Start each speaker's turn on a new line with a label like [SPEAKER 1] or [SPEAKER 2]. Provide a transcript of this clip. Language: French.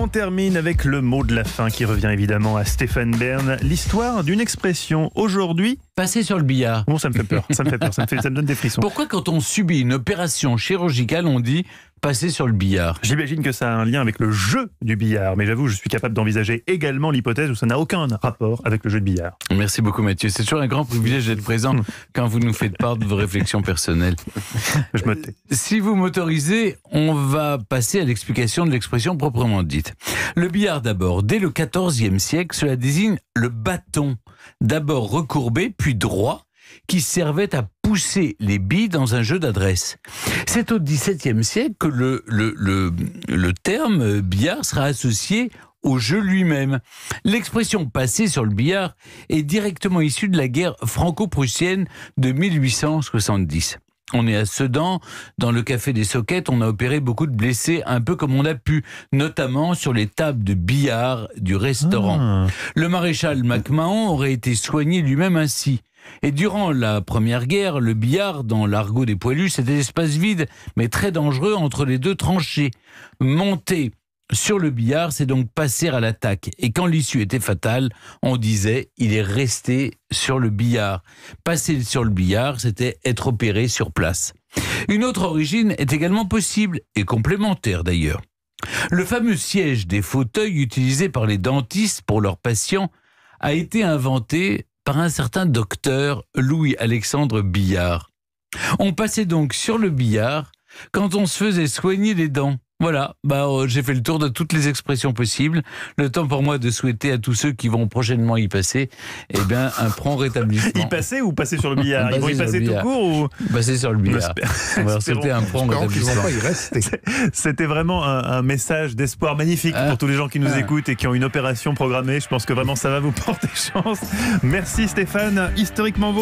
[SPEAKER 1] on termine avec le mot de la fin qui revient évidemment à Stéphane Bern, l'histoire d'une
[SPEAKER 2] expression aujourd'hui passer sur le billard. Bon, ça me fait peur, ça me fait peur, ça me, fait, ça me donne des frissons. Pourquoi quand on subit une opération chirurgicale, on dit passer sur le billard J'imagine que ça a un lien avec le jeu
[SPEAKER 1] du billard, mais j'avoue, je suis capable d'envisager également l'hypothèse où ça n'a aucun rapport avec le jeu de billard.
[SPEAKER 2] Merci beaucoup Mathieu, c'est toujours un grand privilège d'être présent quand vous nous faites part de vos réflexions personnelles. Je me tais. Euh, si vous m'autorisez, on va passer à l'explication de l'expression proprement dite. Le billard d'abord, dès le 14e siècle, cela désigne le bâton d'abord recourbé puis droit, qui servait à pousser les billes dans un jeu d'adresse. C'est au XVIIe siècle que le, terme billard sera associé au jeu lui-même. L'expression passée sur le billard est directement issue de la guerre franco-prussienne de 1870. On est à Sedan, dans le café des Soquettes, on a opéré beaucoup de blessés, un peu comme on a pu, notamment sur les tables de billard du restaurant. Ah. Le maréchal MacMahon aurait été soigné lui-même ainsi. Et durant la Première Guerre, le billard dans l'argot des poilus, c'était l'espace vide, mais très dangereux entre les deux tranchées. Monté sur le billard, c'est donc passer à l'attaque. Et quand l'issue était fatale, on disait il est resté sur le billard. Passer sur le billard, c'était être opéré sur place. Une autre origine est également possible, et complémentaire d'ailleurs. Le fameux siège des fauteuils utilisé par les dentistes pour leurs patients a été inventé par un certain docteur Louis-Alexandre Billard. On passait donc sur le billard quand on se faisait soigner les dents. Voilà, bah, euh, j'ai fait le tour de toutes les expressions possibles. Le temps pour moi de souhaiter à tous ceux qui vont prochainement y passer eh bien, un prompt rétablissement. y passer ou passer sur le billard Ils vont y passer tout court ou Passer sur le billard.
[SPEAKER 1] On un prompt rétablissement. C'était vraiment un, message d'espoir magnifique ah. pour tous les gens qui nous ah. écoutent et qui ont une opération programmée. Je pense que vraiment ça va vous porter chance. Merci Stéphane, historiquement beau.